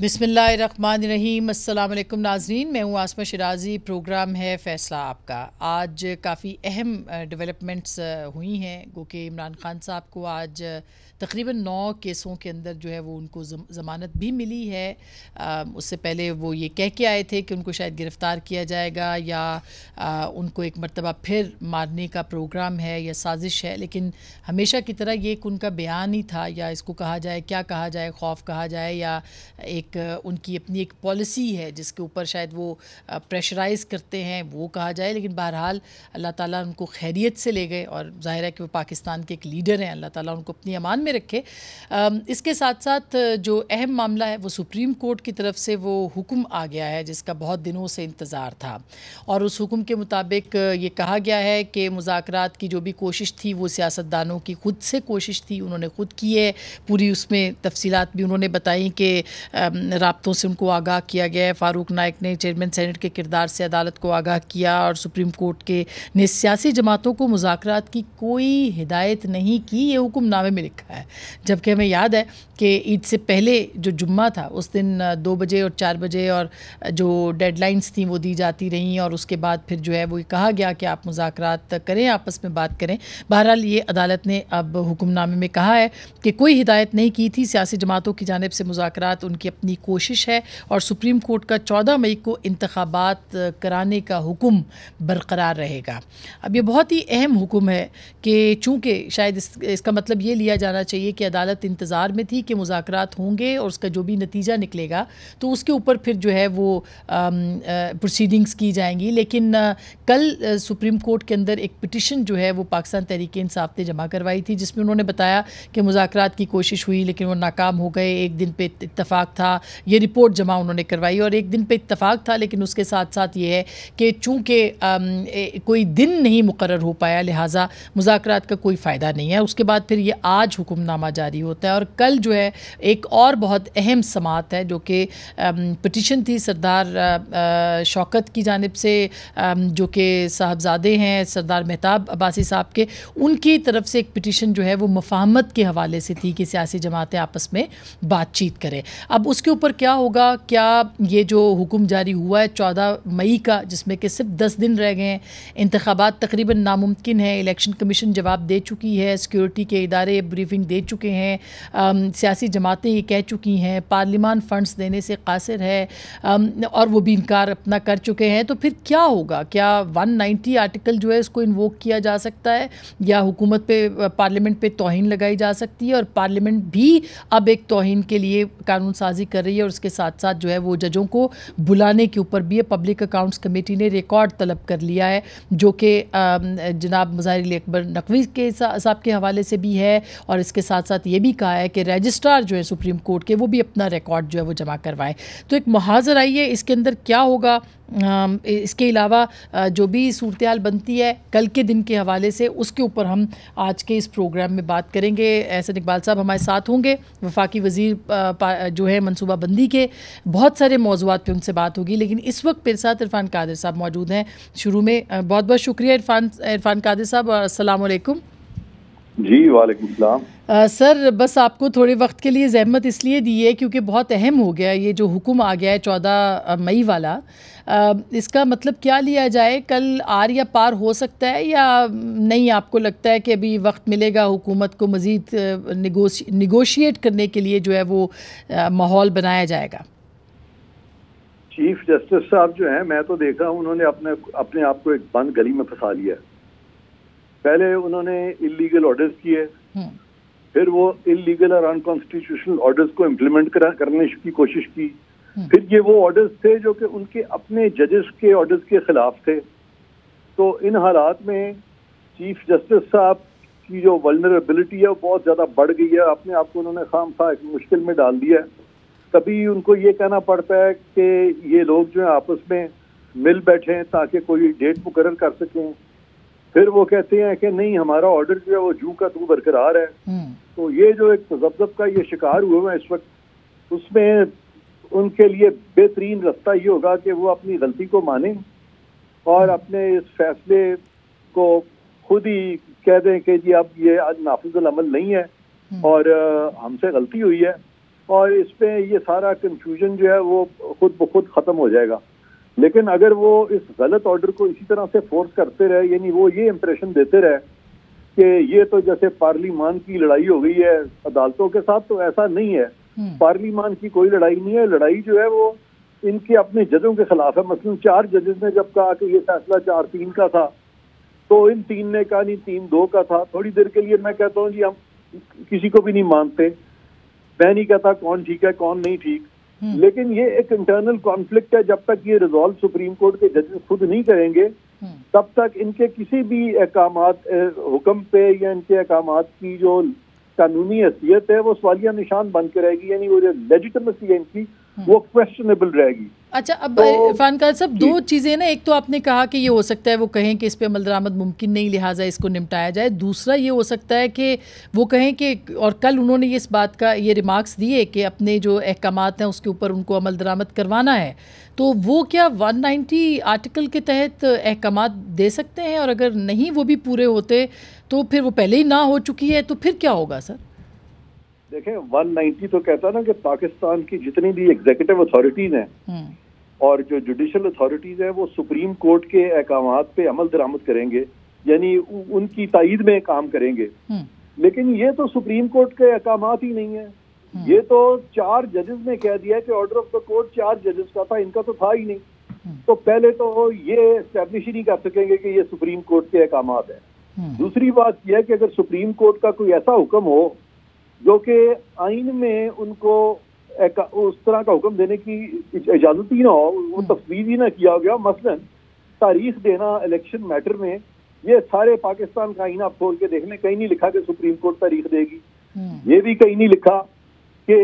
बिसमीम अल्लाम नाजरीन मैं हूँ आसमा शराजी प्रोग्राम है फ़ैसला आपका आज काफ़ी अहम डेवलपमेंट्स हुई हैं गो इमरान ख़ान साहब को आज तकरीबन नौ केसों के अंदर जो है वो उनको ज़मानत भी मिली है आ, उससे पहले वो ये कह के आए थे कि उनको शायद गिरफ़्तार किया जाएगा या आ, उनको एक मरतबा फिर मारने का प्रोग्राम है या साजिश है लेकिन हमेशा की तरह ये एक उनका बयान ही था या इसको कहा जाए क्या कहा जाए खौफ कहा जाए या एक उनकी अपनी एक पॉलिसी है जिसके ऊपर शायद वो प्रेशराइज करते हैं वो कहा जाए लेकिन बहरहाल अल्लाह ताला उनको खैरियत से ले गए और ज़ाहिर है कि वो पाकिस्तान के एक लीडर हैं अल्लाह ताला उनको अपनी अमान में रखे इसके साथ साथ जो अहम मामला है वो सुप्रीम कोर्ट की तरफ से वो हुक्म आ गया है जिसका बहुत दिनों से इंतज़ार था और उस हुक्म के मुताबिक ये कहा गया है कि मुजाकर की जो भी कोशिश थी वो सियासतदानों की खुद से कोशिश थी उन्होंने खुद की है पूरी उसमें तफसीत भी उन्होंने बताई कि रबतों से उनको आगाह किया गया है फ़ारूक नाइक ने चेयरमैन सेनेट के किरदार से अदालत को आगाह किया और सुप्रीम कोर्ट के ने सियासी जमातों को मुजाकर की कोई हिदायत नहीं की ये हुक्मनामे में लिखा है रहा है जबकि हमें याद है कि ईद से पहले जो जुम्मा था उस दिन दो बजे और चार बजे और जो डेडलाइंस थी वो दी जाती रहीं और उसके बाद फिर जो है वो कहा गया कि आप मुजाकर करें आपस में बात करें बहरहाल ये अदालत ने अब हुक्मनामे में कहा है कि कोई हिदायत नहीं की थी सियासी जमातों की जानब से मुजाकर उनकी अपनी कोशिश है और सुप्रीम कोर्ट का चौदह मई को इंतबात कराने का हुक्म बरकरार रहेगा अब ये बहुत ही अहम हुक्म है कि चूँकि शायद इस, इसका मतलब ये लिया जाना चाहिए कि अदालत इंतज़ार में थी कि मुजात होंगे और उसका जो भी नतीजा निकलेगा तो उसके ऊपर फिर जो है वो प्रोसीडिंग्स की जाएंगी लेकिन कल सुप्रीम कोर्ट के अंदर एक पिटिशन जो है वो पाकिस्तान तहरीक इंसाफ ने जमा करवाई थी जिसमें उन्होंने बताया कि मुजाकर की कोशिश हुई लेकिन वो नाकाम हो गए एक दिन पे इतफाक़ था ये रिपोर्ट जमा उन्होंने करवाई और एक दिन पे इतफाक़ था लेकिन उसके साथ साथ ये है कि चूँकि कोई दिन नहीं मुकर हो पाया लिहाजा मुजाकर का कोई फ़ायदा नहीं है उसके बाद फिर ये आज हुकूम हुक्मनामा जारी होता है और कल जो है एक और बहुत अहम समात है जो कि पटिशन थी सरदार शौकत की जानब से जो कि साहबजादे हैं सरदार मेहताब अब्बासी साहब के उनकी तरफ से एक पटिशन जो है वो मफाहमत के हवाले से थी कि सियासी जमातें आपस में बातचीत करें अब उसके ऊपर क्या होगा क्या ये जो हुक्म जारी हुआ है चौदह मई का जिसमें कि सिर्फ दस दिन रह गए हैं इंतबात तकरीबन नामुमकिन है इलेक्शन कमीशन जवाब दे चुकी है सिक्योरिटी के इदारे ब्रीफिंग दे चुके हैं सियासी जमातें ये कह चुकी हैं पार्लिमान फ़ंड्स देने से कासिर है और वो भी इनकार अपना कर चुके हैं तो फिर क्या होगा क्या 190 आर्टिकल जो है इसको इन्वोक किया जा सकता है या हुकूमत पे पार्लियामेंट पे तोहन लगाई जा सकती है और पार्लियामेंट भी अब एक तोहन के लिए कानून साजी कर रही है और उसके साथ साथ जो है वो जजों को बुलाने के ऊपर भी पब्लिक अकाउंट्स कमेटी ने रिकॉर्ड तलब कर लिया है जो कि जनाब मज़ाहिर अकबर नकवी के साहब के हवाले से भी है और इसके इसके साथ साथ ये भी कहा है कि रजिस्ट्रार जो है सुप्रीम कोर्ट के वो भी अपना रिकॉर्ड जो है वो जमा करवाएं तो एक महाज़र आई है इसके अंदर क्या होगा इसके अलावा जो भी सूरत बनती है कल के दिन के हवाले से उसके ऊपर हम आज के इस प्रोग्राम में बात करेंगे एहसन इकबाल साहब हमारे साथ होंगे वफाकी वजीर जो है मनसूबा बंदी के बहुत सारे मौजूद पर उनसे बात होगी लेकिन इस वक्त मेरे साथ इरफान कादिर साहब मौजूद हैं शुरू में बहुत बहुत शुक्रिया इरफान इरफान कादिर साहब और असलकम जी वालेकुम सर बस आपको थोड़े वक्त के लिए जहमत इसलिए दी है क्योंकि बहुत अहम हो गया ये जो हुक्म आ गया है चौदह मई वाला आ, इसका मतलब क्या लिया जाए कल आर या पार हो सकता है या नहीं आपको लगता है कि अभी वक्त मिलेगा हुकूमत को मज़ीद निगोशिएट करने के लिए जो है वो माहौल बनाया जाएगा चीफ जस्टिस साहब जो हैं मैं तो देखा उन्होंने अपने अपने आप को एक बंद गली में फंसा लिया पहले उन्होंने इलीगल ऑर्डर्स किए हम्म। फिर वो इलीगल और अनकॉन्स्टिट्यूशनल ऑर्डर्स को इम्प्लीमेंट करने की कोशिश की हम्म। फिर ये वो ऑर्डर्स थे जो कि उनके अपने जजेस के ऑर्डर्स के खिलाफ थे तो इन हालात में चीफ जस्टिस साहब की जो वलनरेबिलिटी है वो बहुत ज़्यादा बढ़ गई है अपने आप को उन्होंने खाम खा एक मुश्किल में डाल दिया तभी उनको ये कहना पड़ता है कि ये लोग जो है आपस में मिल हैं ताकि कोई डेट मुकर कर सकें फिर वो कहते हैं कि नहीं हमारा ऑर्डर जो है वो जू का तू बरकरार है हम्म। तो ये जो एक तजब्जब का ये शिकार हुए हैं इस वक्त उसमें उनके लिए बेहतरीन रास्ता ये होगा कि वो अपनी गलती को माने और अपने इस फैसले को खुद ही कह दें कि जी अब ये आज नाफिजल नहीं है हम्म। और हमसे गलती हुई है और इसमें ये सारा कंफ्यूजन जो है वो खुद ब खुद ख़त्म हो जाएगा लेकिन अगर वो इस गलत ऑर्डर को इसी तरह से फोर्स करते रहे यानी वो ये इंप्रेशन देते रहे कि ये तो जैसे पार्लीमान की लड़ाई हो गई है अदालतों के साथ तो ऐसा नहीं है हम्म। पार्लीमान की कोई लड़ाई नहीं है लड़ाई जो है वो इनके अपने जजों के खिलाफ है मसलन मतलब चार जजेस ने जब कहा कि ये फैसला चार तीन का था तो इन तीन ने कहा नहीं तीन दो का था थोड़ी देर के लिए मैं कहता हूँ जी हम किसी को भी नहीं मानते मैं नहीं कहता कौन ठीक है कौन नहीं ठीक हम्म। लेकिन ये एक इंटरनल कॉन्फ्लिक्ट है जब तक ये रिजॉल्व सुप्रीम कोर्ट के जजेस खुद नहीं करेंगे हम्म। तब तक इनके किसी भी अहकाम हुक्म पे या इनके अहकाम की जो कानूनी हैसियत है वो सवालिया निशान बन के रहेगी यानी वो जो लेजिटमेसी है इनकी वो क्वेश्चनेबल रहेगी अच्छा अब तो इरफान खान साहब दो चीज़ें ना एक तो आपने कहा कि ये हो सकता है वो कहें कि इस पर अमल दरामद मुमकिन नहीं लिहाजा इसको निपटाया जाए दूसरा ये हो सकता है कि वो कहें कि और कल उन्होंने इस बात का ये रिमार्क्स दिए कि अपने जो अहकाम हैं उसके ऊपर उनको अमल दरामद करवाना है तो वो क्या 190 आर्टिकल के तहत अहकाम दे सकते हैं और अगर नहीं वो भी पूरे होते तो फिर वो पहले ही ना हो चुकी है तो फिर क्या होगा सर देखें 190 तो कहता ना कि पाकिस्तान की जितनी भी एग्जीक्यूटिव अथॉरिटीज हैं हम्म। और जो जुडिशल अथॉरिटीज हैं वो सुप्रीम कोर्ट के अहकाम पे अमल दरामद करेंगे यानी उनकी तइद में काम करेंगे हम्म। लेकिन ये तो सुप्रीम कोर्ट के अहकाम ही नहीं है हम्म। ये तो चार जजेस ने कह दिया कि ऑर्डर ऑफ द कोर्ट चार जजेस का था इनका तो था ही नहीं तो पहले तो ये स्टैब्लिश ही नहीं कर सकेंगे कि ये सुप्रीम कोर्ट के अहकाम है दूसरी बात यह है कि अगर सुप्रीम कोर्ट का कोई ऐसा हुक्म हो जो कि आइन में उनको एक, उस तरह का हुक्म देने की इजाज़त ही ना हो वो हम्म। तफवीज ही ना किया गया मसलन तारीख देना इलेक्शन मैटर में ये सारे पाकिस्तान का आइन आप खोल के देख लें कहीं नहीं लिखा कि सुप्रीम कोर्ट तारीख देगी हम्म। ये भी कहीं नहीं लिखा कि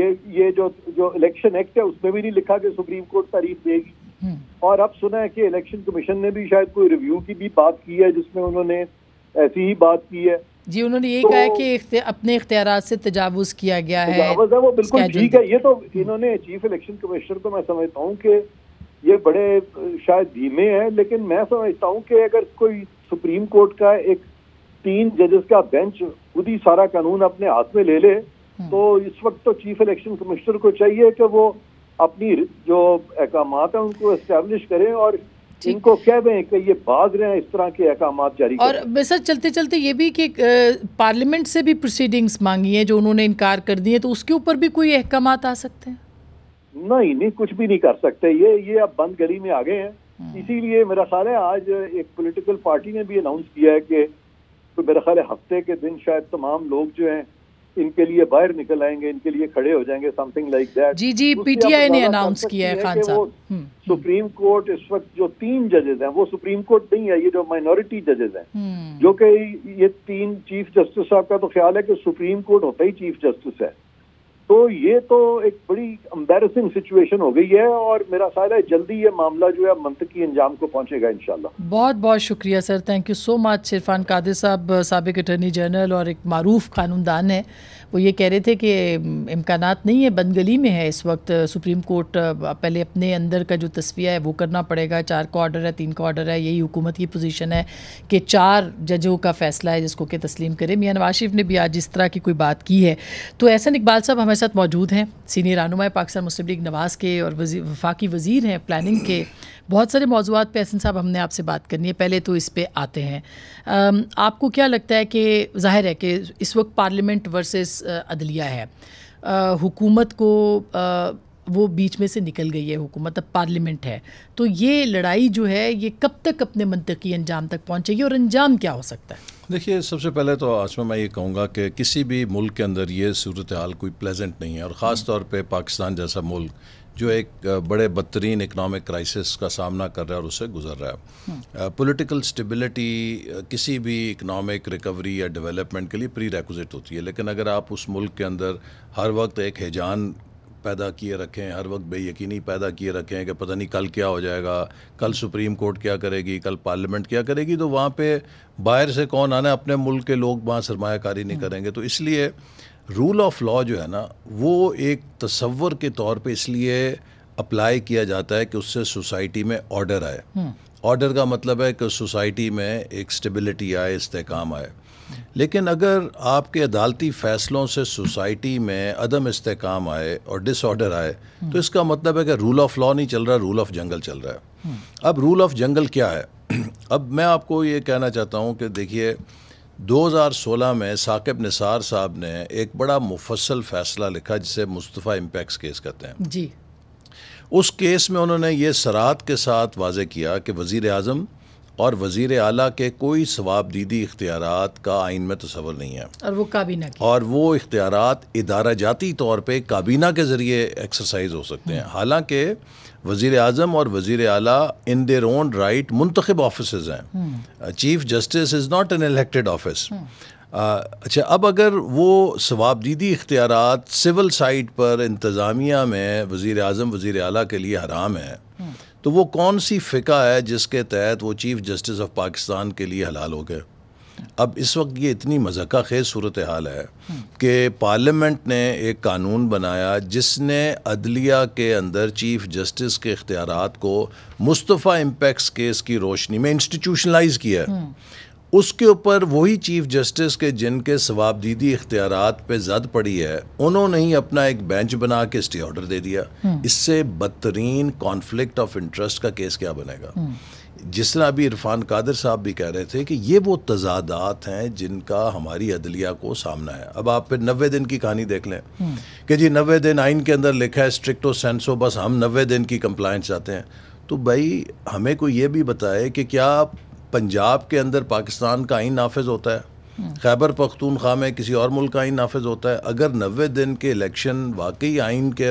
ये ये जो जो इलेक्शन एक्ट है उसमें भी नहीं लिखा कि सुप्रीम कोर्ट तारीख देगी हम्म। और अब सुना है कि इलेक्शन कमीशन ने भी शायद कोई रिव्यू की भी बात की है जिसमें उन्होंने ऐसी ही बात की है जी उन्होंने ये तो, कहा कि अपने इख्तियार से तजावुज किया गया है वो बिल्कुल ठीक है ये तो इन्होंने चीफ इलेक्शन कमिश्नर को मैं समझता हूँ कि ये बड़े शायद धीमे हैं लेकिन मैं समझता हूँ कि अगर कोई सुप्रीम कोर्ट का एक तीन जजेस का बेंच खुद ही सारा कानून अपने हाथ में ले ले हम्म। तो इस वक्त तो चीफ इलेक्शन कमिश्नर को चाहिए कि वो अपनी जो अहकाम है उनको इस्टेब्लिश करें और इनको कह रहे हैं कि ये भाग रहे हैं इस तरह के अहकाम जारी और सर चलते चलते ये भी कि पार्लियामेंट से भी प्रोसीडिंग्स मांगी हैं जो उन्होंने इनकार कर दिए तो उसके ऊपर भी कोई अहकाम आ सकते हैं नहीं नहीं कुछ भी नहीं कर सकते ये ये अब बंद गली में आ गए हैं हम्म। इसीलिए मेरा ख्याल है आज एक पॉलिटिकल पार्टी ने भी अनाउंस किया है कि तो मेरा ख्याल है हफ्ते के दिन शायद तमाम लोग जो हैं इनके लिए बाहर निकल आएंगे इनके लिए खड़े हो जाएंगे समथिंग लाइक दैट जी जी पीटीआई ने अनाउंस किया है खान साहब सुप्रीम हम्म, कोर्ट हम्म। इस वक्त जो तीन जजेज हैं वो सुप्रीम कोर्ट नहीं है ये जो माइनॉरिटी जजेज हैं हम्म। जो कि ये तीन चीफ जस्टिस साहब का तो ख्याल है कि सुप्रीम कोर्ट होता ही चीफ जस्टिस है तो ये तो एक बड़ी अम्बेरसिंग सिचुएशन हो गई है और मेरा ख्याल है जल्दी ये मामला जो है की अंजाम को पहुंचेगा इंशाल्लाह बहुत बहुत शुक्रिया sir thank you so much Irfan Qadir साहब सबक अटर्नी जनरल और एक मरूफ कानूनदान है वो ये कह रहे थे कि इम्कान नहीं है बंदगली में है इस वक्त सुप्रीम कोर्ट पहले अपने अंदर का जो तस्वीर है वो करना पड़ेगा चार का ऑर्डर है तीन का ऑर्डर है यही हुकूमत की पोजीशन है कि चार जजों का फैसला है जिसको कि तस्लीम करें मियाँ नवाज शरीफ ने भी आज इस तरह की कोई बात की है तो ऐसा इकबाल साहब हमें हमारे साथ मौजूद हैं सीनियर रहनुमा पाकिस्तान मुस्लिम लीग नवाज़ के और वजी, वफाकी वज़ीर हैं प्लानिंग के बहुत सारे मौजूद पे एहसन साहब हमने आपसे बात करनी है पहले तो इस पर आते हैं आपको क्या लगता है कि जाहिर है कि इस वक्त पार्लियामेंट वर्सेस अदलिया है हुकूमत को आ, वो बीच में से निकल गई है हुकूमत अब पार्लियामेंट है तो ये लड़ाई जो है ये कब तक अपने मनतकी अंजाम तक पहुँचेगी और अंजाम क्या हो सकता है देखिए सबसे पहले तो में मैं ये कहूँगा कि किसी भी मुल्क के अंदर ये सूरत हाल कोई प्लेजेंट नहीं है और ख़ास हम्म। तौर पे पाकिस्तान जैसा मुल्क जो एक बड़े बदतरीन इकनॉमिक क्राइसिस का सामना कर रहा है और उससे गुजर रहा है पॉलिटिकल हम्म। स्टेबिलिटी किसी भी इकनॉमिक रिकवरी या डेवलपमेंट के लिए प्री रेकुजिट होती है लेकिन अगर आप उस मुल्क के अंदर हर वक्त एक हैजान पैदा किए रखें हर वक्त बेयकीनी पैदा किए रखें कि पता नहीं कल क्या हो जाएगा कल सुप्रीम कोर्ट क्या करेगी कल पार्लियामेंट क्या करेगी तो वहाँ पे बाहर से कौन आना अपने मुल्क के लोग वहाँ सरमाकारी नहीं हम्म। करेंगे तो इसलिए रूल ऑफ लॉ जो है ना वो एक तस्वर के तौर पर इसलिए अप्लाई किया जाता है कि उससे सोसाइटी में ऑर्डर आए ऑर्डर हम्म। का मतलब है कि सोसाइटी में एक स्टेबिलिटी आए इसकाम आए लेकिन अगर आपके अदालती फ़ैसलों से सोसाइटी में अदम इस्तेकाम आए और डिसऑर्डर आए तो हम्म। इसका मतलब है कि रूल ऑफ लॉ नहीं चल रहा रूल ऑफ जंगल चल रहा है हम्म। अब रूल ऑफ जंगल क्या है अब मैं आपको ये कहना चाहता हूँ कि देखिए 2016 में साकिब निसार साहब ने एक बड़ा मुफसल फ़ैसला लिखा जिसे मुस्तफ़ा इम्पैक्स केस कहते हैं जी उस केस में उन्होंने ये सरात के साथ वाजे किया कि वज़ी अजम और वजीर अला के कोई सवाब दीदी इख्तियार का आइन में तस्वर नहीं है और वो काबीना की और वो इख्तियार इदारा जाती तौर पर काबीना के ज़रिए एक्सरसाइज हो सकते हैं हम्म। हालाँकि वज़ी अजम और वज़ी अला इन देर ओन राइट मुंतब ऑफिस हैं हम्म। Chief justice is not an elected office हम्म। अच्छा अब अगर वो दीदी इख्तियार सिविल साइड पर इंतज़ामिया में वज़ी अजम वज़ी अला के लिए हराम है तो वो कौन सी फ़िका है जिसके तहत वो चीफ़ जस्टिस ऑफ पाकिस्तान के लिए हलाल हो गए अब इस वक्त ये इतनी मजहक खेज सूरत हाल है हम्म। कि पार्लियामेंट ने एक कानून बनाया जिसने अदलिया के अंदर चीफ़ जस्टिस के इख्तियार को मुस्तफ़ा इम्पैक्स केस की रोशनी में इंस्टीट्यूशनलाइज किया है हम्म। उसके ऊपर वही चीफ जस्टिस के जिनके सवाबदीदी इख्तियार पे जद पड़ी है उन्होंने ही अपना एक बेंच बना के स्टे ऑर्डर दे दिया हम्म। इससे बदतरीन कॉन्फ्लिक्ट ऑफ इंटरेस्ट का केस क्या बनेगा हम्म। जिस तरह अभी इरफान कादर साहब भी कह रहे थे कि ये वो तजादात हैं जिनका हमारी अदलिया को सामना है अब आप फिर नबे दिन की कहानी देख लें हम्म। कि जी नबे दिन आइन के अंदर लिखा है स्ट्रिक्टो सेंसो बस हम नबे दिन की कंप्लाइंस चाहते हैं तो भाई हमें को ये भी बताए कि क्या पंजाब के अंदर पाकिस्तान का आइन नाफज होता है खैबर पख्तूनख्वा में किसी और मुल्क का आइन नाफज होता है अगर नबे दिन के इलेक्शन वाकई आइन के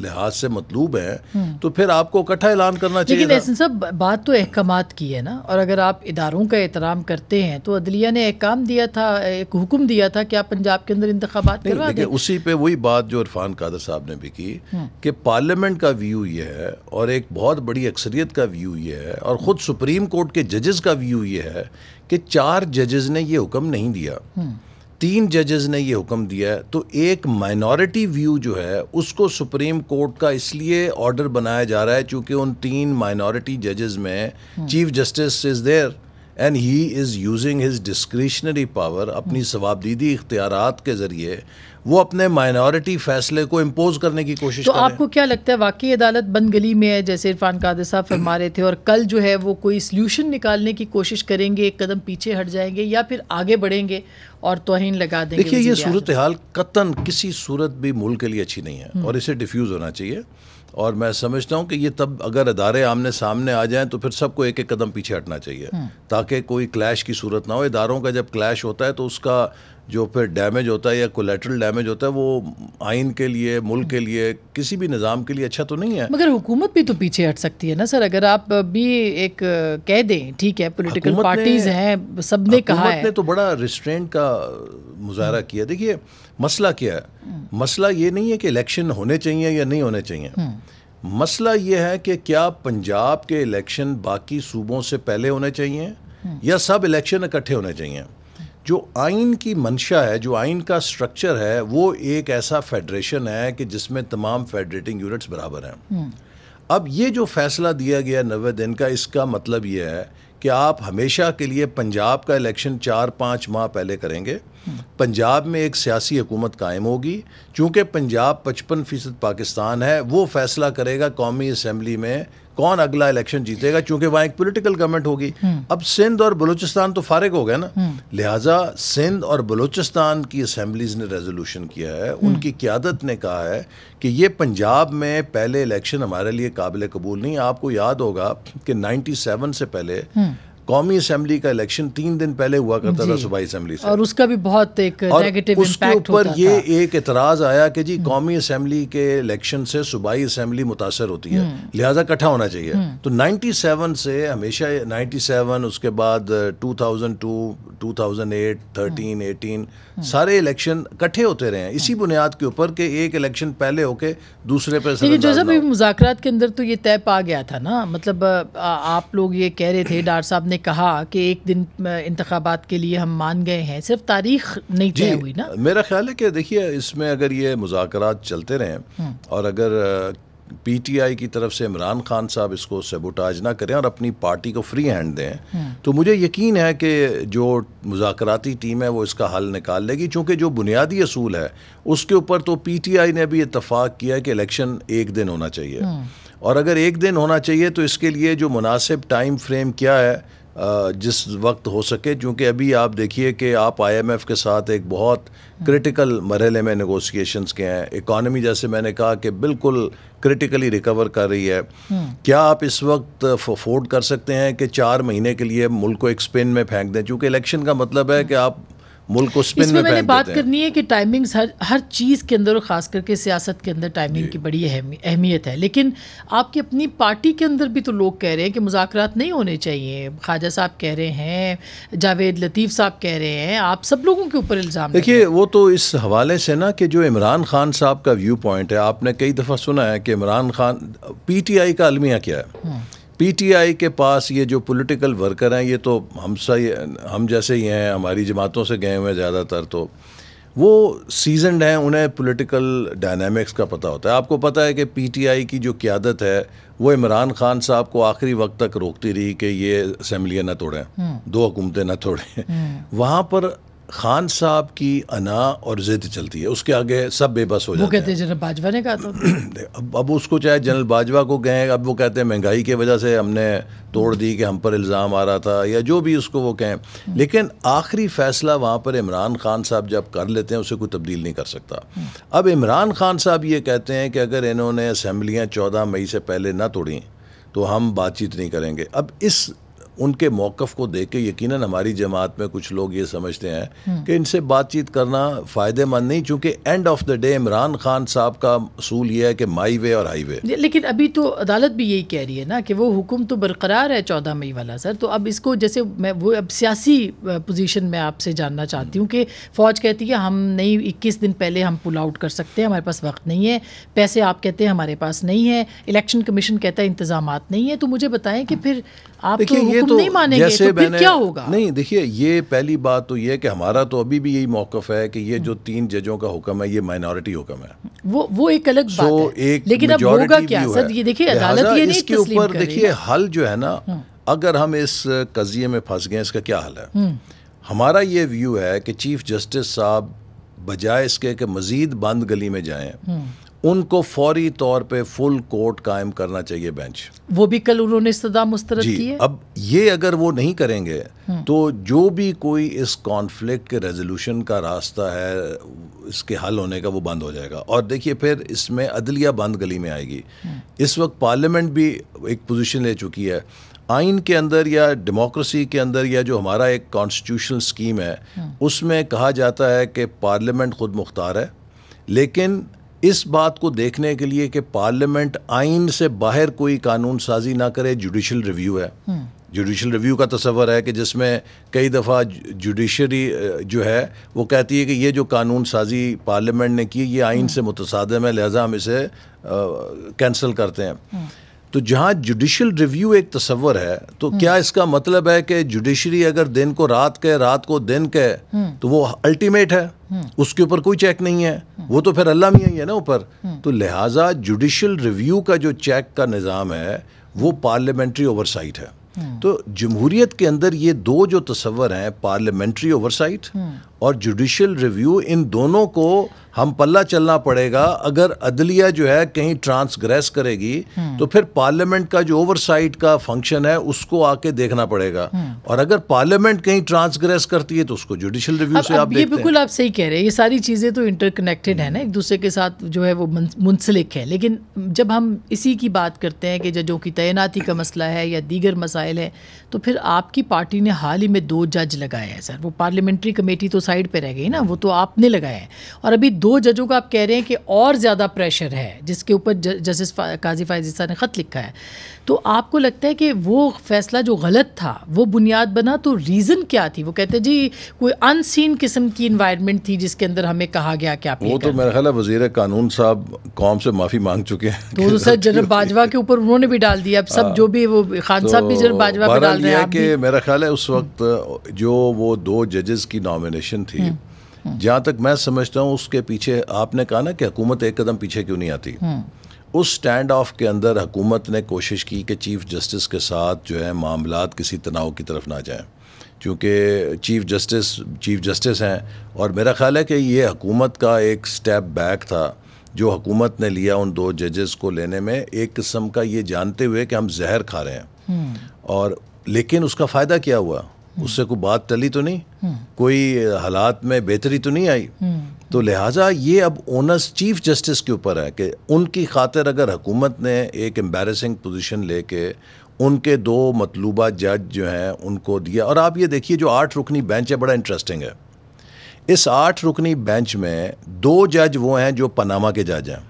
लिहाज से मतलूब हैं हम्म। तो फिर आपको इकट्ठा ऐलान करना चाहिए लेकिन सब बात तो अहकाम की है ना और अगर आप इदारों का एहतराम करते हैं तो अदलिया ने काम दिया था एक हुक्म दिया था कि आप पंजाब के अंदर इंतबात करवा उसी पर वही बात जो इरफान कादर साहब ने भी की हम्म। कि पार्लियामेंट का व्यू ये है और एक बहुत बड़ी अक्सरियत का व्यू ये है और ख़ुद सुप्रीम कोर्ट के जजेस का व्यू ये है कि चार जजेस ने ये हुक्म नहीं दिया हम्म। तीन जजेस ने ये हुक्म दिया तो एक माइनॉरिटी व्यू जो है उसको सुप्रीम कोर्ट का इसलिए ऑर्डर बनाया जा रहा है क्योंकि उन तीन माइनॉरिटी जजेस में chief justice is there and he is using his discretionary power अपनी सवाबदीदी इख्तियार के ज़रिए वो अपने माइनॉरिटी फैसले को इम्पोज करने की कोशिश तो आपको क्या लगता है वाकई अदालत बंद गली में है जैसे इरफान कादर साहब फरमा रहे थे और कल जो है वो कोई सोल्यूशन निकालने की कोशिश करेंगे एक कदम पीछे हट जाएंगे या फिर आगे बढ़ेंगे और तोहन लगा देंगे देखिए ये सूरत हाल कतन किसी सूरत भी मुल्क के लिए अच्छी नहीं है हम्म। और इसे डिफ्यूज़ होना चाहिए और मैं समझता हूँ कि ये तब अगर अदारे आमने सामने आ जाएं तो फिर सबको एक एक कदम पीछे हटना चाहिए हम्म। ताकि कोई क्लैश की सूरत ना हो इदारों का जब क्लैश होता है तो उसका जो फिर डैमेज होता है या कोलेट्रल डैमेज होता है वो आइन के लिए मुल्क के लिए किसी भी निज़ाम के लिए अच्छा तो नहीं है मगर हुकूमत भी तो पीछे हट सकती है ना सर अगर आप भी एक कह दें ठीक है पोलिटिकल पार्टीज हैं सब ने कहा है ने तो बड़ा रिस्ट्रेंट का मुजाहरा हम्म। किया देखिए मसला क्या है हम्म। मसला ये नहीं है कि इलेक्शन होने चाहिए या नहीं होने चाहिए हम्म। मसला ये है कि क्या पंजाब के इलेक्शन बाकी सूबों से पहले होने चाहिए या सब इलेक्शन इकट्ठे होने चाहिए जो आइन की मंशा है जो आइन का स्ट्रक्चर है वो एक ऐसा फेडरेशन है कि जिसमें तमाम फेडरेटिंग यूनिट्स बराबर हैं हम्म। अब ये जो फैसला दिया गया नवे दिन का इसका मतलब ये है कि आप हमेशा के लिए पंजाब का इलेक्शन चार पाँच माह पहले करेंगे पंजाब में एक सियासी हुकूमत कायम होगी चूँकि पंजाब पचपन फ़ीसद पाकिस्तान है वो फैसला करेगा कौमी असम्बली में कौन अगला इलेक्शन जीतेगा चूँकि वहाँ एक पोलिटिकल गवर्नमेंट होगी हम्म। अब सिंध और बलूचिस्तान तो फारग हो गए ना हम्म। लिहाजा सिंध और बलूचिस्तान की असम्बलीज ने रेजोल्यूशन किया है हम्म। उनकी क्यादत ने कहा है कि ये पंजाब में पहले इलेक्शन हमारे लिए काबिल कबूल नहीं आपको याद होगा कि सेवन से पहले कौमी असम्बली का इलेक्शन तीन दिन पहले हुआ करता था सुबह असम्बली से और उसका भी बहुत एक नेगेटिव उसके ऊपर ये एक एतराज़ आया कि जी हम्म। कौमी असम्बली के इलेक्शन से सूबाई असम्बली मुतासर होती है हम्म। लिहाजा इकट्ठा होना चाहिए हम्म। तो 97 से हमेशा 97 उसके बाद 2002 2008 13 18 सारे इलेक्शन इकट्ठे होते रहे हैं इसी बुनियाद के ऊपर कि एक इलेक्शन पहले होके दूसरे पे जैसा सब मुजाकरात के अंदर तो ये तय पा गया था ना मतलब आप लोग ये कह रहे थे डार साहब ने कहा कि एक दिन इंतबात के लिए हम मान गए हैं सिर्फ तारीख नहीं तय हुई ना मेरा ख्याल है कि देखिए इसमें अगर ये मुजाकर चलते रहें हम्म। और अगर पीटीआई की तरफ से इमरान खान साहब इसको सेबोटाज ना करें और अपनी पार्टी को फ्री हैंड दें हम्म। तो मुझे यकीन है कि जो मुजाकराती टीम है वो इसका हल निकाल लेगी चूँकि जो बुनियादी असूल है उसके ऊपर तो पीटीआई ने भी इतफाक़ किया है कि इलेक्शन एक दिन होना चाहिए हम्म। और अगर एक दिन होना चाहिए तो इसके लिए जो मुनासिब टाइम फ्रेम क्या है जिस वक्त हो सके क्योंकि अभी आप देखिए कि आप आईएमएफ के साथ एक बहुत क्रिटिकल मरहले में नेगोशिएशंस के हैं इकॉनमी जैसे मैंने कहा कि बिल्कुल क्रिटिकली रिकवर कर रही है हम्म। क्या आप इस वक्त अफोर्ड कर सकते हैं कि चार महीने के लिए मुल्क को एक स्पिन में फेंक दें चूँकि इलेक्शन का मतलब है हम्म। कि आप मुल्क उस पे मैंने बात करनी है कि टाइमिंग्स हर हर चीज़ के अंदर और ख़ास करके सियासत के अंदर टाइमिंग की बड़ी अहमियत है लेकिन आपकी अपनी पार्टी के अंदर भी तो लोग कह रहे हैं कि मुजाकरात नहीं होने चाहिए ख्वाजा साहब कह रहे हैं जावेद लतीफ़ साहब कह रहे हैं आप सब लोगों के ऊपर इल्ज़ाम देखिए वो तो इस हवाले से ना कि जो इमरान खान साहब का व्यू पॉइंट है आपने कई दफ़ा सुना है कि Imran Khan P T I का अलमिया क्या है हम्म। पीटीआई के पास ये जो पॉलिटिकल वर्कर हैं ये तो हम सही हम जैसे ही हैं हमारी जमातों से गए हुए हैं ज़्यादातर तो वो सीजनड हैं उन्हें पॉलिटिकल डायनामिक्स का पता होता है आपको पता है कि पीटीआई की जो क्यादत है वो इमरान खान साहब को आखिरी वक्त तक रोकती रही कि ये असम्बलियाँ ना तोड़ें हम्म। दो हुकूमतें ना तोड़ें हम्म। वहाँ पर खान साहब की अना और ज़िद चलती है उसके आगे सब बेबस हो जाते हैं कहते हैं जनरल बाजवा ने कहा था अब अब उसको चाहे जनरल बाजवा को कहें अब वो कहते हैं महंगाई की वजह से हमने तोड़ दी कि हम पर इल्ज़ाम आ रहा था या जो भी उसको वो कहें हम्म। लेकिन आखिरी फ़ैसला वहाँ पर इमरान खान साहब जब कर लेते हैं उसे कोई तब्दील नहीं कर सकता हम्म। अब इमरान खान साहब ये कहते हैं कि अगर इन्होंने असम्बलियाँ चौदह मई से पहले ना तोड़ी तो हम बातचीत नहीं करेंगे अब इस उनके मौक़ को देख के यकीन हमारी जमात में कुछ लोग ये समझते हैं हम्म। कि इनसे बातचीत करना फ़ायदेमंद नहीं चूँकि end of the day Imran Khan साहब का असूल यह है कि माई वे और हाई वे लेकिन अभी तो अदालत भी यही कह रही है ना कि वो हुक्म तो बरकरार है चौदह मई वाला सर तो अब इसको जैसे मैं वो अब सियासी पोजिशन में आपसे जानना चाहती हूँ कि फ़ौज कहती है हम नहीं इक्कीस दिन पहले हम पुल आउट कर सकते हैं हमारे पास वक्त नहीं है पैसे आप कहते हैं हमारे पास नहीं है इलेक्शन कमीशन कहता है इंतजाम नहीं है तो मुझे बताएं कि फिर आप तो देखिए तो ये तो नहीं मानेंगे जैसे तो फिर क्या होगा नहीं देखिए ये पहली बात तो ये है कि हमारा तो अभी भी यही मौकफ है कि ये जो तीन जजों का हुक्म है ये माइनॉरिटी हुक्म है वो वो एक अलग बात so है एक लेकिन अब होगा क्या सर ये देखिए अदालत ये नहीं इसके ऊपर देखिए हल जो है ना हम्म। अगर हम इस कजिए में फंस गए इसका क्या हल है हम्म। हमारा ये व्यू है कि चीफ जस्टिस साहब बजाय इसके कि मज़ीद बंद गली में जाएं हम्म। उनको फौरी तौर पे फुल कोर्ट कायम करना चाहिए बेंच वो भी कल उन्होंने सदा मुस्तरद की है अब ये अगर वो नहीं करेंगे हम्म। तो जो भी कोई इस कॉन्फ्लिक्ट के रेजोल्यूशन का रास्ता है इसके हल होने का वो बंद हो जाएगा और देखिए फिर इसमें अदलिया बंद गली में आएगी हम्म। इस वक्त पार्लियामेंट भी एक पोजिशन ले चुकी है आइन के अंदर या डेमोक्रेसी के अंदर या जो हमारा एक कॉन्स्टिट्यूशनल स्कीम है हम्म। उसमें कहा जाता है कि पार्लियामेंट खुद मुख्तार है लेकिन इस बात को देखने के लिए कि पार्लियामेंट आइन से बाहर कोई कानून साजी ना करे जुडिशल रिव्यू है जुडिशल हम्म। रिव्यू का तस्वर है कि जिसमें कई दफ़ा जुडिशरी जो है वो कहती है कि ये जो कानून साजी पार्लियामेंट ने की ये आइन हम्म। से मुतसादम है लिहाजा हम इसे कैंसिल करते हैं हम्म। तो जहाँ जुडिशल रिव्यू एक तस्वर है तो हम्म। क्या इसका मतलब है कि जुडिशरी अगर दिन को रात कहे रात को दिन कहे हम्म। तो वो अल्टीमेट है हम्म। उसके ऊपर कोई चेक नहीं है वो तो फिर अल्लाह में ही है ना ऊपर तो लिहाजा जुडिशल रिव्यू का जो चेक का निज़ाम है वो पार्लियामेंट्री ओवरसाइट है तो जमहूरियत के अंदर ये दो जो तस्वर हैं पार्लियामेंट्री ओवरसाइट और जुडिशल रिव्यू इन दोनों को हम पल्ला चलना पड़ेगा अगर अदलिया जो है कहीं ट्रांसग्रेस करेगी हम्म। तो फिर पार्लियामेंट का जो ओवरसाइट का फंक्शन है उसको आके देखना पड़ेगा हम्म। और अगर पार्लियामेंट कहीं ट्रांसग्रेस करती है तो उसको जुडिशल रिव्यू से आप ये बिल्कुल आप सही कह रहे हैं ये सारी चीज़ें तो इंटरकनेक्टेड है ना हम्म। एक दूसरे के साथ जो है वो मुंसलिक है लेकिन जब हम इसी की बात करते हैं कि जजों की तैनाती का मसला है या दीगर मसाइल है तो फिर आपकी पार्टी ने हाल ही में दो जज लगाए हैं सर वो पार्लियामेंट्री कमेटी तो साइड पे रह गई ना वो तो आपने लगाया है और अभी दो जजों का आप कह रहे हैं कि और ज़्यादा प्रेशर है जिसके ऊपर जस्टिस काजी फायजी ने ख़त लिखा है तो आपको लगता है कि वो फैसला जो गलत था वो बुनियाद बना तो रीज़न क्या थी वो कहते जी कोई अनसीन किस्म की इन्वायरमेंट थी जिसके अंदर हमें कहा गया क्या वो तो मेरा ख्याल वजीर कानून साहब कौम से माफ़ी मांग चुके हैं तो सर जनरल बाजवा के ऊपर उन्होंने भी डाल दिया अब सब हाँ। जो भी वो खान साहब भी जनरल तो बाजवा पर डाल रहे हैं कि मेरा ख्याल है उस हम्म। वक्त जो वो दो जजेस की नॉमिनेशन थी हम्म। हम्म। जहाँ तक मैं समझता हूँ उसके पीछे आपने कहा ना कि हुकूमत एक कदम पीछे क्यों नहीं आती उस स्टैंड ऑफ के अंदर हुकूमत ने कोशिश की कि चीफ़ जस्टिस के साथ जो है मामला किसी तनाव की तरफ ना जाएं चूँकि चीफ़ जस्टिस चीफ़ जस्टिस हैं और मेरा ख़्याल है कि ये हकूमत का एक स्टेप बैक था जो हकूमत ने लिया उन दो जजेस को लेने में एक किस्म का ये जानते हुए कि हम जहर खा रहे हैं हम्म। और लेकिन उसका फ़ायदा क्या हुआ उससे कोई बात टली तो नहीं कोई हालात में बेहतरी तो नहीं आई तो लिहाजा ये अब ओनर्स चीफ जस्टिस के ऊपर है कि उनकी खातिर अगर हुकूमत ने एक एम्बेरसिंग पोजीशन लेके उनके दो मतलूबा जज जो हैं उनको दिया और आप ये देखिए जो आठ रुकनी बेंच है बड़ा इंटरेस्टिंग है इस आठ रुकनी बेंच में दो जज वो हैं जो पनामा के जज हैं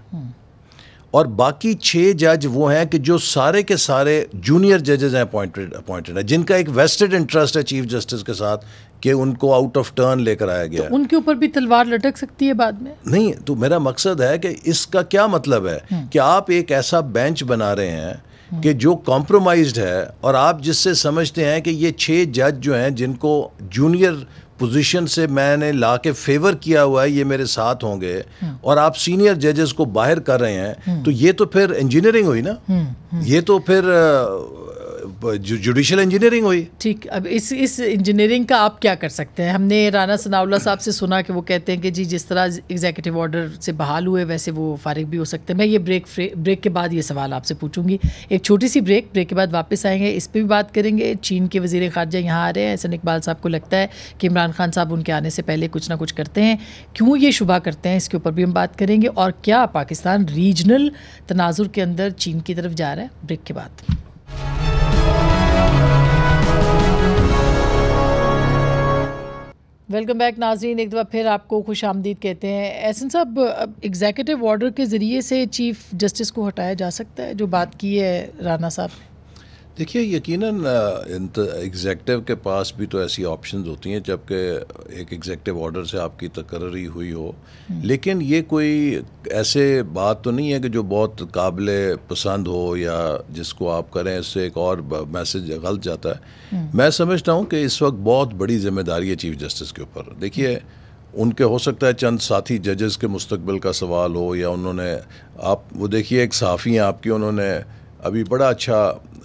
और बाकी छः जज वो हैं कि जो सारे के सारे जूनियर जजेस हैं अपॉइंटेड अपॉइंटेड हैं जिनका एक वेस्टेड इंटरेस्ट है चीफ जस्टिस के साथ कि उनको आउट ऑफ टर्न लेकर आया गया तो उनके ऊपर भी तलवार लटक सकती है बाद में नहीं तो मेरा मकसद है कि इसका क्या मतलब है हम्म। कि आप एक ऐसा बेंच बना रहे हैं हम्म। कि जो कॉम्प्रोमाइज है और आप जिससे समझते हैं कि ये छः जज जो हैं जिनको जूनियर पोजीशन से मैंने ला के फेवर किया हुआ है ये मेरे साथ होंगे हम्म। और आप सीनियर जजेस को बाहर कर रहे हैं हम्म। तो ये तो फिर इंजीनियरिंग हुई ना हम्म, ये तो फिर जुडिशल इंजीनियरिंग हुई ठीक अब इस इस इंजीनियरिंग का आप क्या कर सकते हैं हमने राना सनाउल्ला साहब से सुना कि वो कहते हैं कि जी जिस तरह एग्जीक्यूटिव ऑर्डर से बहाल हुए वैसे वो फारिग भी हो सकते हैं मैं ये ब्रेक ब्रेक के बाद ये सवाल आपसे पूछूंगी एक छोटी सी ब्रेक ब्रेक के बाद वापस आएंगे इस पर भी बात करेंगे चीन के वजीर खारजा यहाँ आ रहे हैं ऐसा इकबाल साहब को लगता है कि इमरान खान साहब उनके आने से पहले कुछ ना कुछ करते हैं क्यों ये शुभा करते हैं इसके ऊपर भी हम बात करेंगे और क्या पाकिस्तान रीजनल तनाजुर के अंदर चीन की तरफ जा रहा है ब्रेक के बाद वेलकम बैक नाजीन एक दफ़ा फिर आपको खुश आमदीद कहते हैं एहसन साहब एग्जैक्टिव ऑर्डर के ज़रिए से चीफ जस्टिस को हटाया जा सकता है जो बात की है राना साहब ने देखिए यकीनन एग्जैक्टिव के पास भी तो ऐसी ऑप्शंस होती हैं जबकि एक एग्जैक्टिव ऑर्डर से आपकी तकर्री हुई हो हम्म। लेकिन ये कोई ऐसे बात तो नहीं है कि जो बहुत काबिल पसंद हो या जिसको आप करें इससे एक और मैसेज गलत जाता है हम्म। मैं समझता हूँ कि इस वक्त बहुत बड़ी जिम्मेदारी है चीफ जस्टिस के ऊपर देखिए उनके हो सकता है चंद साथी जजेस के मुस्तबिल का सवाल हो या उन्होंने आप वो देखिए एक साफ़ी हैं आपकी उन्होंने अभी बड़ा अच्छा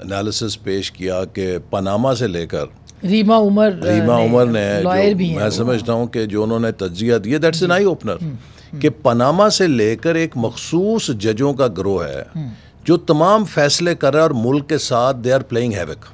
एनालिसिस पेश किया कि पनामा से लेकर रीमा उमर रीमा ने, उमर ने भी मैं समझता हूँ कि जो उन्होंने तजिया दिया दैट्स एन आई ओपनर कि पनामा से लेकर एक मखसूस जजों का ग्रोह है हम्म। जो तमाम फैसले कर रहा है और मुल्क के साथ दे आर प्लेइंग हैवक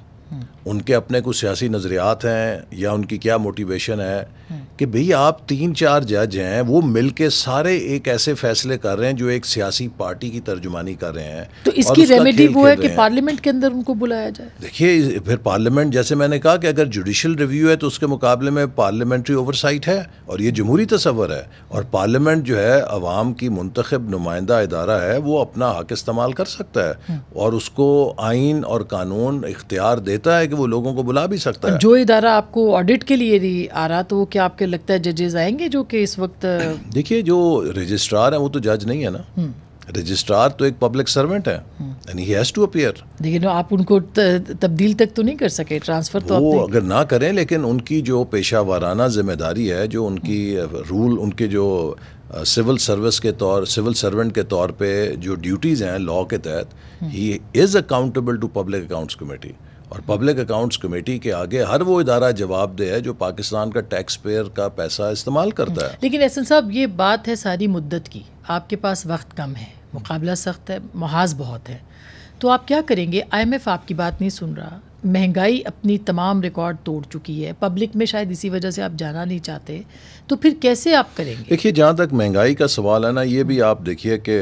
उनके अपने कुछ सियासी नज़रियात हैं या उनकी क्या मोटिवेशन है कि भई आप तीन चार जज हैं वो मिल के सारे एक ऐसे फैसले कर रहे हैं जो एक सियासी पार्टी की तर्जुमानी कर रहे हैं तो इसकी रेमेडी वो है कि पार्लियामेंट के अंदर उनको बुलाया जाए देखिए फिर पार्लियामेंट जैसे मैंने कहा कि अगर जुडिशल रिव्यू है तो उसके मुकाबले में पार्लियामेंट्री ओवरसाइट है और ये जमहूरी तस्वर है और पार्लियामेंट जो है अवाम की मंतखब नुमाइंदा इदारा है वो अपना हक इस्तेमाल कर सकता है हम्म। और उसको आइन और कानून इख्तियार देता है कि वो लोगों को बुला भी सकता है जो इदारा आपको ऑडिट के लिए नहीं आ रहा तो वो क्या आपके लगता है जजेज आएंगे जो कि इस वक्त देखिए जो रजिस्ट्रार है वो तो जज नहीं है ना रजिस्ट्रार हम्म। तो एक पब्लिक सर्वेंट है and he has to appear लेकिन आप उनको तब्दील तक तो नहीं कर सके ट्रांसफर तो वो अगर ना करें लेकिन उनकी जो पेशा वाराना जिम्मेदारी है जो उनकी रूल उनके जो सिविल सर्विस के तौर सिविल सर्वेंट के तौर पे जो ड्यूटीज़ हैं लॉ के तहत he is accountable to public accounts committee और पब्लिक अकाउंट्स कमेटी के आगे हर वो इदारा जवाब दे है जो पाकिस्तान का टैक्स पेयर का पैसा इस्तेमाल करता है लेकिन एहसन साहब ये बात है सारी मुद्दत की आपके पास वक्त कम है मुकाबला सख्त है महाज बहुत है तो आप क्या करेंगे आईएमएफ आपकी बात नहीं सुन रहा महंगाई अपनी तमाम रिकॉर्ड तोड़ चुकी है पब्लिक में शायद इसी वजह से आप जाना नहीं चाहते तो फिर कैसे आप करेंगे देखिए जहाँ तक महंगाई का सवाल है ना ये भी आप देखिए कि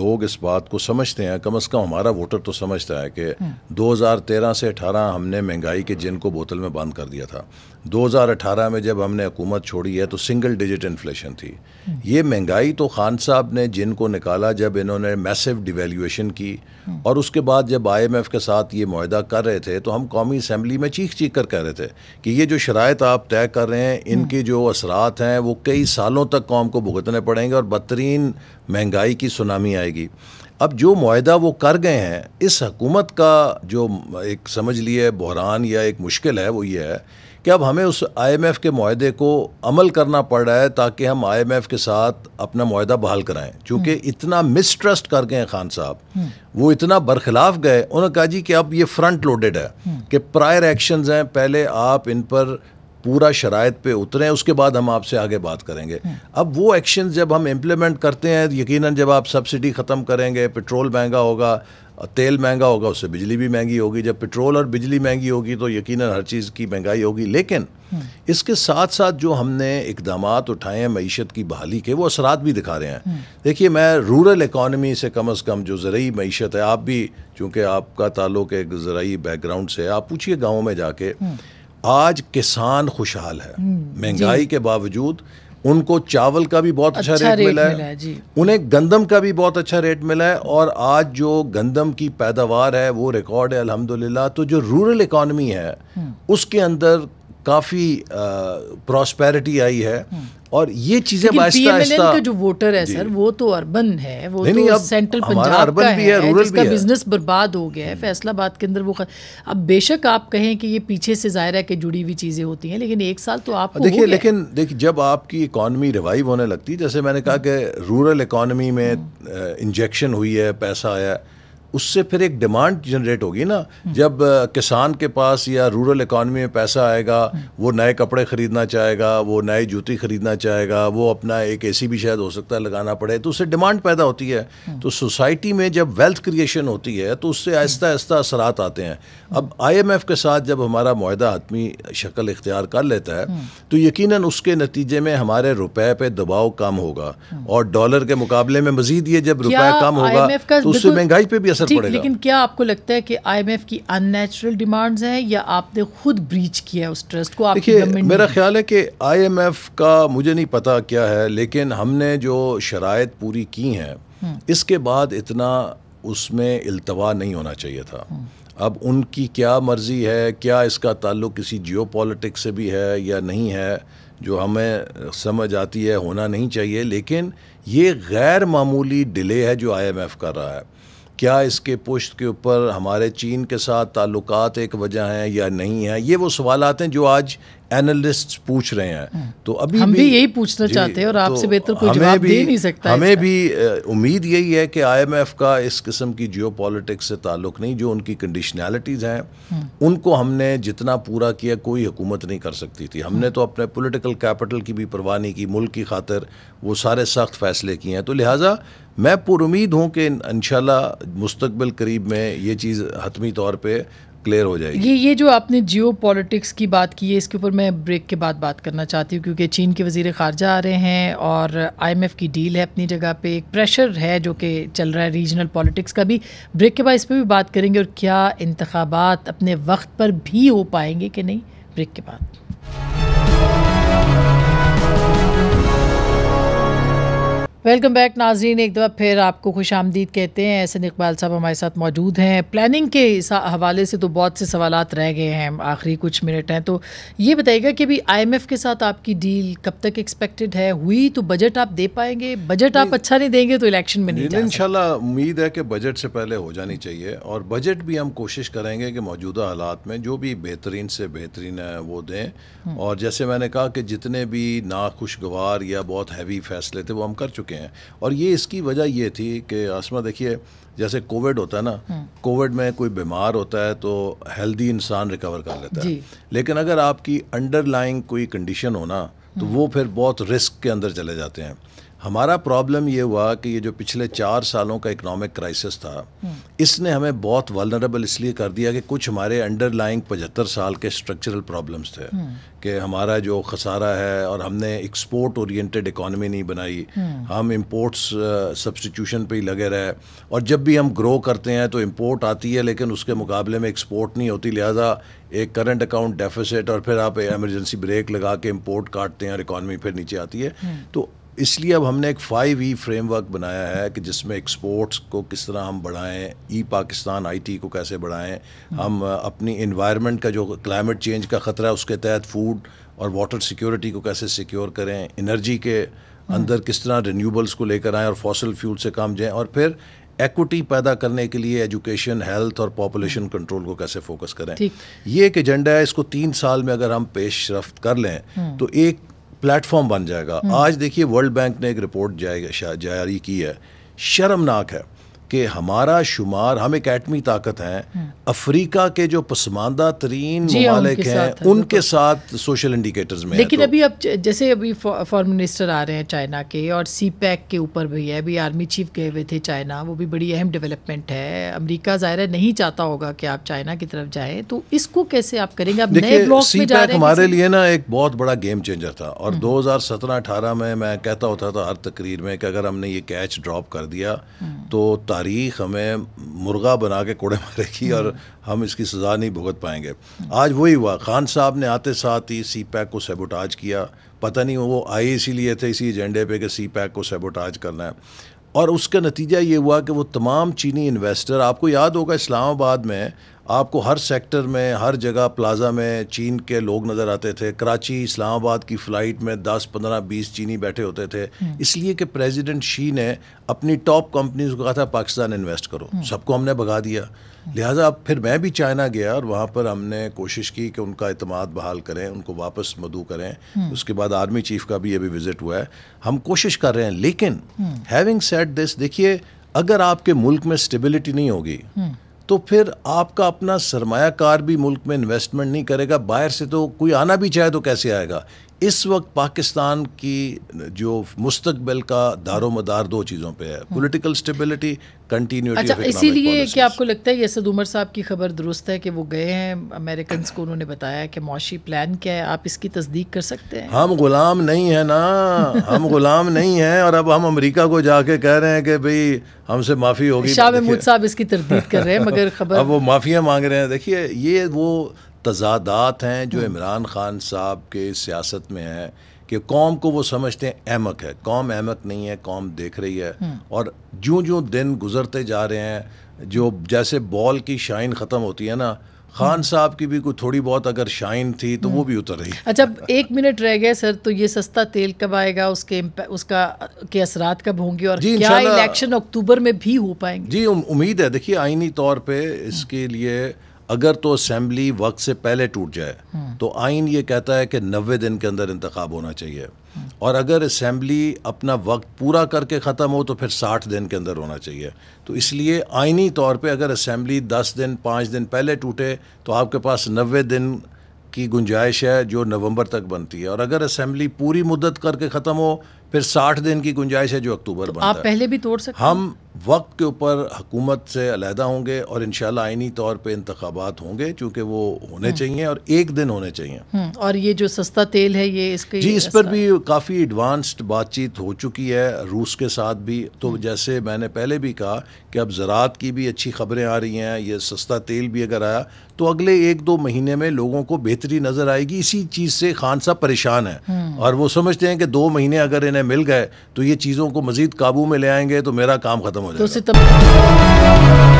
लोग इस बात को समझते हैं कम अज़ कम हमारा वोटर तो समझता है कि 2013 हम्म। से 18 हमने महंगाई के जिन को बोतल में बंद कर दिया था 2018 में जब हमने हुकूमत छोड़ी है तो सिंगल डिजिट इन्फ्लेशन थी ये महंगाई तो खान साहब ने जिनको निकाला जब इन्होंने मैसिव डिवेल्यूशन की और उसके बाद जब आईएमएफ के साथ ये माहा कर रहे थे तो हम कौमी असम्बली में चीख चीख कर कह रहे थे कि ये जो शराय आप तय कर रहे हैं इनके जो असरात हैं वो कई सालों तक कौम को भुगतने पड़ेंगे और बदतरीन महंगाई की सुनामी आएगी अब जो माहा वो कर गए हैं इस हकूमत का जो एक समझ लिए बहरान या एक मुश्किल है वो ये है कि अब हमें उस आईएमएफ के माहे को अमल करना पड़ रहा है ताकि हम आईएमएफ के साथ अपना माहा बहाल कराएं चूँकि हम्म। इतना मिसट्रस्ट कर गए खान साहब हम्म। वो इतना बरखिलाफ गए उन्होंने कहा जी कि अब ये फ्रंट लोडेड है हम्म। कि प्रायर एक्शंस हैं पहले आप इन पर पूरा शराइ पे उतरें उसके बाद हम आपसे आगे बात करेंगे अब वो एक्शन जब हम इम्प्लीमेंट करते हैं यकीन जब आप सब्सिडी ख़त्म करेंगे पेट्रोल महंगा होगा तेल महंगा होगा उससे बिजली भी महंगी होगी जब पेट्रोल और बिजली महंगी होगी तो यकीन हर चीज़ की महंगाई होगी लेकिन हम्म। इसके साथ साथ जो हमने इकदाम उठाए हैं मीशत की बहाली के वो असरात भी दिखा रहे हैं हम्म। देखिए मैं रूरल इकानमी से कम अज़ कम जो ज़रूरी मीशत है आप भी चूँकि आपका ताल्लुक एक ज़रूरी बैकग्राउंड से आप पूछिए गाँव में जाके हम्म। आज किसान खुशहाल है महंगाई के बावजूद उनको चावल का भी बहुत अच्छा, अच्छा रेट, रेट मिला है, मिला है जी। उन्हें गंदम का भी बहुत अच्छा रेट मिला है और आज जो गंदम की पैदावार है वो रिकॉर्ड है अल्हम्दुलिल्लाह तो जो रूरल इकॉनमी है हम्म। उसके अंदर काफ़ी प्रॉस्पेरिटी आई है हम्म। और ये चीजें का जो वोटर है सर वो तो अर्बन है वो नहीं, तो सेंट्रल पंजाब का है, है रूरल भी बिजनेस बर्बाद हो गया है हम्म। फैसलाबाद के अंदर वो अब बेशक आप कहें कि ये पीछे से जायरा के जुड़ी हुई चीजें होती हैं लेकिन एक साल तो आप देखिए लेकिन देखिए जब आपकी इकोनॉमी रिवाइव होने लगती है जैसे मैंने कहा हम्म। कि रूरल इकोनॉमी में इंजेक्शन हुई है पैसा आया है उससे फिर एक डिमांड जनरेट होगी ना जब किसान के पास या रूरल इकानमी में पैसा आएगा वो नए कपड़े ख़रीदना चाहेगा वो नए जूती ख़रीदना चाहेगा वो अपना एक एसी भी शायद हो सकता है लगाना पड़े तो उससे डिमांड पैदा होती है तो सोसाइटी में जब वेल्थ क्रिएशन होती है तो उससे आहिस्ता आहिस्ता असरात आते हैं अब एफ के साथ जब हमारा माहा आदमी शक्ल इख्तियार कर लेता है तो यकीन उसके नतीजे में हमारे रुपए पर दबाव कम होगा और डॉलर के मुकाबले में मजीद ये जब रुपया कम होगा तो उससे महंगाई पर भी असर असर पड़ेगा लेकिन क्या आपको लगता है कि आईएमएफ की अननेचुरल डिमांड्स हैं या आपने खुद ब्रीच किया है उस ट्रस्ट को देखिए मेरा ख्याल है कि आईएमएफ का मुझे नहीं पता क्या है लेकिन हमने जो शराय पूरी की हैं हम्म। इसके बाद इतना उसमें अल्तवा नहीं होना चाहिए था हम्म। अब उनकी क्या मर्ज़ी है क्या इसका ताल्लुक किसी जियो से भी है या नहीं है जो हमें समझ आती है होना नहीं चाहिए लेकिन ये गैर मामूली डिले है जो आईएमएफ कर रहा है क्या इसके पुश्त के ऊपर हमारे चीन के साथ ताल्लुक एक वजह हैं या नहीं है ये वो सवाल आते हैं जो आज एनालिस्ट पूछ रहे हैं हम्म। तो अभी हम भी, भी यही पूछना चाहते हैं और तो बेहतर कोई जवाब दे नहीं सकता हमें भी उम्मीद यही है कि आईएमएफ का इस किस्म की जियो से ताल्लुक नहीं जो उनकी कंडीशनैलिटीज़ हैं हम्म। उनको हमने जितना पूरा किया कोई हुकूमत नहीं कर सकती थी हमने हम्म। तो अपने पोलिटिकल कैपिटल की भी परवाह नहीं की मुल्क की खातर वो सारे सख्त फैसले किए हैं तो लिहाजा मैं पुरुद हूँ कि इन मुस्तबिल करीब में ये चीज़ हतमी तौर पर क्लियर हो जाएगी ये ये जो आपने जियो पॉलिटिक्स की बात की है इसके ऊपर मैं ब्रेक के बाद बात करना चाहती हूँ क्योंकि चीन के वजीर खारजा आ रहे हैं और आईएमएफ की डील है अपनी जगह पे एक प्रेशर है जो कि चल रहा है रीजनल पॉलिटिक्स का भी ब्रेक के बाद इस पर भी बात करेंगे और क्या इंतबात अपने वक्त पर भी हो पाएंगे कि नहीं ब्रेक के बाद वेलकम बैक नाजीन एक दफ़ा फिर आपको खुश आमदीद कहते हैं ऐसे इकबाल साहब हमारे साथ मौजूद हैं प्लानिंग के हवाले से तो बहुत से सवाल रह गए हैं आखिरी कुछ मिनट हैं तो ये बताइएगा कि अभी आईएमएफ के साथ आपकी डील कब तक एक्सपेक्टेड है हुई तो बजट आप दे पाएंगे बजट आप अच्छा नहीं देंगे तो इलेक्शन में नहीं इन उम्मीद है कि बजट से पहले हो जानी चाहिए और बजट भी हम कोशिश करेंगे कि मौजूदा हालात में जो भी बेहतरीन से बेहतरीन है वो दें हम्म। और जैसे मैंने कहा कि जितने भी नाखुशगवार या बहुत हैवी फैसले थे वो हम कर चुके चुके हैं और ये इसकी वजह ये थी कि आसमा देखिए जैसे कोविड होता है ना हम्म। कोविड में कोई बीमार होता है तो हेल्दी इंसान रिकवर कर लेता है लेकिन अगर आपकी अंडरलाइंग कोई कंडीशन हो ना तो हम्म। वो फिर बहुत रिस्क के अंदर चले जाते हैं हमारा प्रॉब्लम ये हुआ कि ये जो पिछले चार सालों का इकोनॉमिक क्राइसिस था इसने हमें बहुत वलनरेबल इसलिए कर दिया कि कुछ हमारे अंडरलाइंग पचहत्तर साल के स्ट्रक्चरल प्रॉब्लम्स थे कि हमारा जो खसारा है और हमने एक्सपोर्ट ओरिएंटेड इकोनॉमी नहीं बनाई हम इम्पोर्ट्स सब्सटीट्यूशन पे ही लगे रहे और जब भी हम ग्रो करते हैं तो इम्पोर्ट आती है लेकिन उसके मुकाबले में एक्सपोर्ट नहीं होती लिहाजा एक करंट अकाउंट डेफिसिट और फिर आप एमरजेंसी ब्रेक लगा के इम्पोर्ट काटते हैं और इकॉनमी फिर नीचे आती है तो इसलिए अब हमने एक फाइव ई फ्रेमवर्क बनाया है कि जिसमें एक्सपोर्ट्स को किस तरह हम बढ़ाएं ई पाकिस्तान आईटी को कैसे बढ़ाएं हम अपनी इन्वायरमेंट का जो क्लाइमेट चेंज का ख़तरा है उसके तहत फूड और वाटर सिक्योरिटी को कैसे सिक्योर करें एनर्जी के अंदर किस तरह रिन्यूबल्स को लेकर आएँ और फॉसल फ्यूल से काम जाएँ और फिर एक्विटी पैदा करने के लिए एजुकेशन हेल्थ और पॉपुलेशन कंट्रोल को कैसे फोकस करें ये एक एजेंडा है इसको तीन साल में अगर हम पेश रफ्त कर लें हम्म। तो एक प्लेटफॉर्म बन जाएगा हम्म। आज देखिए वर्ल्ड बैंक ने एक रिपोर्ट जारी की है शर्मनाक है कि हमारा शुमार हम एक एटमी ताकत हैं हम्म। अफ्रीका के जो पसमानदा तरीन हाँ, ममालिक हैं उनके, साथ सोशल इंडिकेटर्स में लेकिन तो, अभी अब जैसे अभी फॉरन मिनिस्टर आ रहे हैं चाइना के और सी पैक e के ऊपर भी है अभी आर्मी चीफ गए हुए थे चाइना वो भी बड़ी अहम डेवलपमेंट है अमरीका ज़ाहिर नहीं चाहता होगा कि आप चाइना की तरफ जाए तो इसको कैसे आप करेंगे आप देखिए सी पैक e हमारे लिए ना एक बहुत बड़ा गेम चेंजर था और हम्म। सत्रह अठारह में मैं कहता होता था हर तकरीर में कि अगर हमने ये कैच ड्रॉप कर दिया हम्म। तो तारीख हमें मुर्गा बना के कोड़े मारेगी और हम इसकी सज़ा नहीं भुगत पाएंगे आज वही हुआ खान साहब ने आते साथ ही सी पैक को सेबोटाज किया पता नहीं वो आए इसीलिए थे इसी एजेंडे पे कि सी पैक को सेबोटाज करना है और उसका नतीजा ये हुआ कि वो तमाम चीनी इन्वेस्टर आपको याद होगा इस्लामाबाद में आपको हर सेक्टर में हर जगह प्लाजा में चीन के लोग नज़र आते थे कराची इस्लामाबाद की फ़्लाइट में 10 15 20 चीनी बैठे होते थे हम्म। इसलिए कि प्रेसिडेंट शी ने अपनी टॉप कंपनीज को कहा था पाकिस्तान इन्वेस्ट करो हम्म। सबको हमने भगा दिया हम्म। लिहाजा अब फिर मैं भी चाइना गया और वहाँ पर हमने कोशिश की कि उनका अतमाद बहाल करें उनको वापस मदु करें उसके बाद आर्मी चीफ का भी अभी विज़िट हुआ है हम कोशिश कर रहे हैं लेकिन हैविंग सेट दिस देखिए अगर आपके मुल्क में स्टेबिलिटी नहीं होगी तो फिर आपका अपना सरमाकार भी मुल्क में इन्वेस्टमेंट नहीं करेगा बाहर से तो कोई आना भी चाहे तो कैसे आएगा इस वक्त पाकिस्तान की जो मुस्तबिल का दारो मदार दो चीज़ों पे है पॉलिटिकल स्टेबिलिटी कंटिन्यूटी अच्छा इसीलिए कि आपको लगता है यसद उमर साहब की खबर दुरुस्त है कि वो गए हैं अमेरिकन को उन्होंने बताया कि मौशी प्लान क्या है आप इसकी तस्दीक कर सकते हैं हम गुलाम नहीं है ना हम गुलाम नहीं हैं और अब हम अमेरिका को जाके कह रहे हैं कि भाई हमसे माफ़ी होगी शाह महमूद साहब इसकी तरदीद कर रहे हैं मगर खबर अब वो माफ़ियाँ मांग रहे हैं देखिए ये वो तजादात हैं जो हम्म। इमरान खान साहब के सियासत में हैं कि कौम को वो समझते हैं अहमक है कौम अहमक नहीं है कौम देख रही है हम्म। और जो जो दिन गुजरते जा रहे हैं जो जैसे बॉल की शाइन ख़त्म होती है ना खान हम्म। साहब की भी कोई थोड़ी बहुत अगर शाइन थी तो वो भी उतर रही है अच्छा एक मिनट रह गए सर तो ये सस्ता तेल कब आएगा उसके उसका के असरात कब होंगे और जी, क्या इलेक्शन अक्टूबर में भी हो पाएंगे जी उम्मीद है देखिए आईनी तौर पे इसके लिए अगर तो असम्बली वक्त से पहले टूट जाए हम्म। तो आइन ये कहता है कि नबे दिन के अंदर इंतखब होना चाहिए और अगर असम्बली अपना वक्त पूरा करके ख़त्म हो तो फिर साठ दिन के अंदर होना चाहिए तो इसलिए आइनी तौर पे अगर असम्बली दस दिन पाँच दिन पहले टूटे तो आपके पास नबे दिन की गुंजाइश है जो नवंबर तक बनती है और अगर असम्बली पूरी मुद्दत करके ख़त्म हो फिर साठ दिन की गुंजाइश है जो अक्टूबर तो बनता आप पहले भी तोड़ सकते हम वक्त के ऊपर हकूमत से अलहदा होंगे और इन आइनी तौर पर इंतबात होंगे चूँकि वो होने हम्म। चाहिए और एक दिन होने चाहिए हम्म, और ये जो सस्ता तेल है ये इसके जी इस पर भी काफ़ी एडवांस्ड बातचीत हो चुकी है रूस के साथ भी तो हम्म। जैसे मैंने पहले भी कहा कि अब ज़रात की भी अच्छी खबरें आ रही हैं ये सस्ता तेल भी अगर आया तो अगले एक दो महीने में लोगों को बेहतरी नज़र आएगी इसी चीज़ से खान साहब परेशान है और वो समझते हैं कि दो महीने अगर इन्हें मिल गए तो ये चीज़ों को मज़ीद काबू में ले आएंगे तो मेरा काम ख़त्म Então você também.